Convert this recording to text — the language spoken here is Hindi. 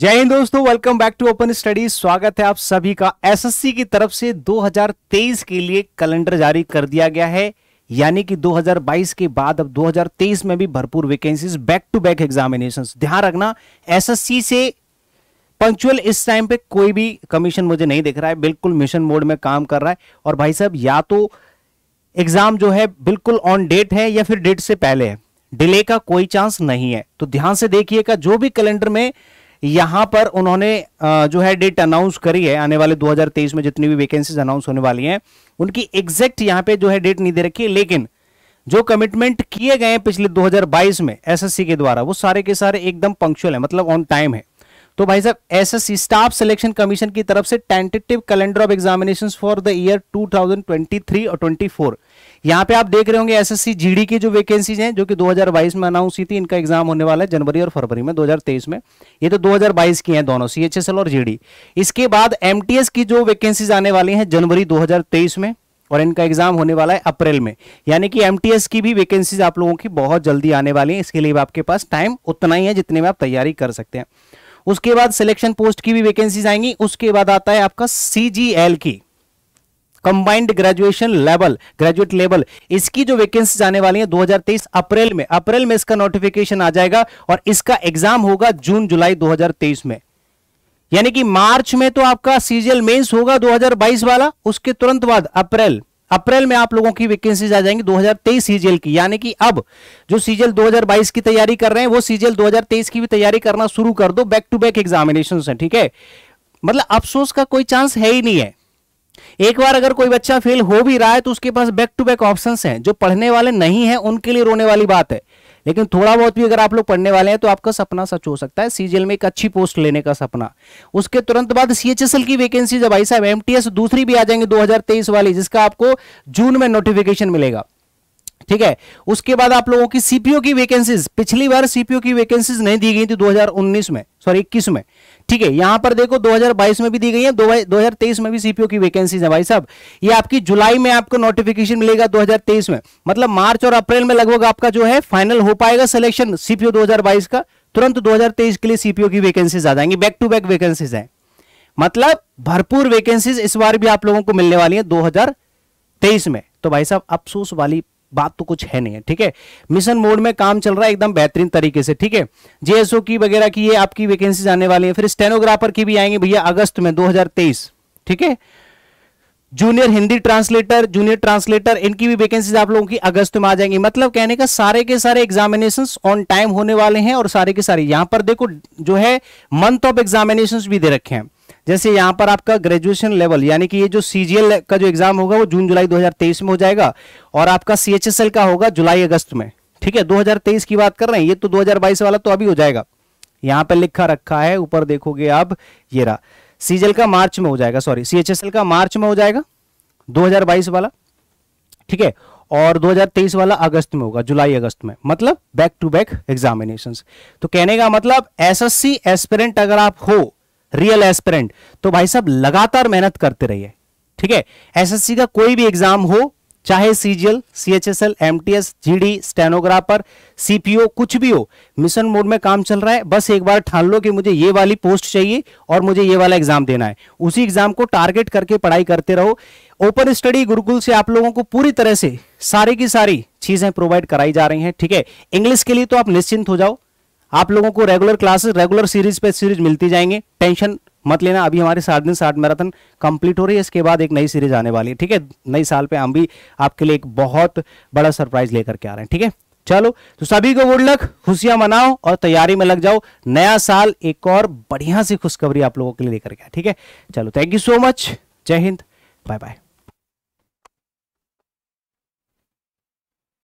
जय हिंद दोस्तों welcome back to open studies स्वागत है आप सभी का एसएससी की तरफ से 2023 के लिए कैलेंडर जारी कर दिया गया है यानी कि 2022 के बाद अब 2023 में भी भरपूर vacancies back to back examination ध्यान रखना एसएससी से पंचुअल इस टाइम पे कोई भी कमीशन मुझे नहीं दिख रहा है बिल्कुल मिशन मोड में काम कर रहा है और भाई साहब या तो एग्जाम जो है बिल्कुल ऑन डेट है या फिर डेट से पहले है डिले का कोई चांस नहीं है तो ध्यान से देखिएगा जो भी कैलेंडर में यहां पर उन्होंने जो है डेट अनाउंस करी है आने वाले 2023 में जितनी भी वैकेंसीज अनाउंस होने वाली हैं उनकी एग्जैक्ट यहां पे जो है डेट नहीं दे रखी है लेकिन जो कमिटमेंट किए गए हैं पिछले 2022 में एसएससी के द्वारा वो सारे के सारे एकदम पंक्चुअल है मतलब ऑन टाइम है तो भाई साहब S S staff selection commission की तरफ से tentative calendar of examinations for the year 2023 और 24 यहां पे आप देख रहे होंगे एसएससी जीडी की जो वैकेंसीज हैं जो कि 2022 में अनाउंस हुई थी इनका एग्जाम होने वाला है जनवरी और फरवरी में 2023 में ये तो 2022 की हैं दोनों सीएचएसएल और जीडी इसके बाद एमटीएस की जो वैकेंसीज आने वाली हैं जनवरी 2023 में और इनका एग्जाम होने वाला है अप्रैल में यानी कि एमटीएस की भी वैकेंसीज आप लोगों की बहुत जल्दी आने वाली है इसके लिए आपके पास टाइम उतना ही है जितने में आप तैयारी कर सकते हैं उसके बाद सिलेक्शन पोस्ट की भी वैकेंसीज आएंगी उसके बाद आता है आपका सीजीएल की combined graduation level graduate level इसकी जो वैकेंसी आने वाली है 2023 अप्रैल में अप्रैल में इसका नोटिफिकेशन आ जाएगा और इसका एग्जाम होगा जून जुलाई 2023 में यानी कि मार्च में तो आपका सीजीएल मेंस होगा 2022 वाला उसके तुरंत बाद अप्रैल अप्रैल में आप लोगों की वैकेंसीज आ जाएंगी 2023 सीजीएल की यानी कि अब जो सीजीएल 2022 की तैयारी कर रहे हैं वो सीजीएल 2023 की भी तैयारी करना शुरू कर दो बैक टू बैक एग्जामिनेशन है ठीक है मतलब अफसोस का कोई चांस है ही नहीं है एक बार अगर कोई बच्चा फेल हो भी रहा है तो उसके पास बैक टू बैक ऑप्शन है जो पढ़ने वाले नहीं है उनके लिए रोने वाली बात है लेकिन थोड़ा बहुत भी अगर आप लोग पढ़ने वाले हैं तो आपका सपना सच हो सकता है सीजीएल में एक अच्छी पोस्ट लेने का सपना उसके तुरंत बाद सीएचएसएल की वैकेंसी जब भाई साहब एमटीएस दूसरी भी आ जाएंगे 2023 वाली जिसका आपको जून में नोटिफिकेशन मिलेगा ठीक है उसके बाद आप लोगों की सीपीओ की वैकेंसीज पिछली बार सीपीओ की वैकेंसीज नहीं दी गई थी 2019 में सॉरी 21 में ठीक है यहां पर देखो 2022 में भी दी गई है 2023 में भी सीपीओ की वैकेंसीज है भाई साहब ये आपकी जुलाई में आपको नोटिफिकेशन मिलेगा 2023 में मतलब मार्च और अप्रैल में लगभग आपका जो है फाइनल हो पाएगा सिलेक्शन सीपीओ दो का तुरंत दो के लिए सीपीओ की वैकेंसीज आ जाएंगी बैक टू बैक वैकेंसीज है मतलब भरपूर वैकेंसीज इस बार भी आप लोगों को मिलने वाली है दो में तो भाई साहब अफसोस वाली बात तो कुछ है नहीं है ठीक है मिशन मोड में काम चल रहा है एकदम बेहतरीन तरीके से ठीक है जेएसओ की वगैरह की ये आपकी वैकेंसी आने वाली है फिर स्टेनोग्राफर की भी आएंगे भैया अगस्त में 2023 ठीक है junior Hindi translator junior translator इनकी भी वैकेंसीज आप लोगों की अगस्त में आ जाएंगी मतलब कहने का सारे के सारे एग्जामिनेशन ऑन टाइम होने वाले हैं और सारे के सारे यहां पर देखो जो है मंथ ऑफ एग्जामिनेशन भी दे रखे हैं जैसे यहाँ पर आपका ग्रेजुएशन लेवल यानी कि ये जो सीजीएल का जो एग्जाम होगा वो जून जुलाई 2023 में हो जाएगा और आपका सीएचएसएल का होगा जुलाई अगस्त में ठीक है 2023 की बात कर रहे हैं ये तो 2022 वाला तो अभी हो जाएगा यहाँ पर लिखा रखा है ऊपर देखोगे आप ये रहा सीजीएल का मार्च में हो जाएगा सॉरी सीएचएसएल का मार्च में हो जाएगा दो वाला ठीक है और 2023 वाला अगस्त में होगा जुलाई अगस्त में मतलब बैक टू बैक एग्जामिनेशन तो कहने का मतलब एसएससी एस्पिरेंट अगर आप हो रियल एस्पिरेंट तो भाई साहब लगातार मेहनत करते रहिए ठीक है एसएससी का कोई भी एग्जाम हो चाहे CGL CHSL MTS GD stenographer CPO कुछ भी हो मिशन मोड में काम चल रहा है बस एक बार ठान लो कि मुझे ये वाली पोस्ट चाहिए और मुझे ये वाला एग्जाम देना है उसी एग्जाम को टारगेट करके पढ़ाई करते रहो ओपन स्टडी गुरुकुल से आप लोगों को पूरी तरह से सारी की सारी चीजें प्रोवाइड कराई जा रही हैं ठीक है इंग्लिश के लिए तो आप निश्चिंत हो जाओ आप लोगों को रेगुलर क्लासेस रेगुलर सीरीज पे सीरीज मिलती जाएंगे टेंशन मत लेना अभी हमारी सात दिन साठ मैराथन कंप्लीट हो रही है इसके बाद एक नई सीरीज आने वाली है ठीक है नई साल पे हम भी आपके लिए एक बहुत बड़ा सरप्राइज लेकर के आ रहे हैं ठीक है चलो तो सभी को गुड लक खुशियां मनाओ और तैयारी में लग जाओ नया साल एक और बढ़िया सी खुशखबरी आप लोगों के लिए लेकर के ठीक है चलो थैंक यू सो मच जय हिंद बाय बाय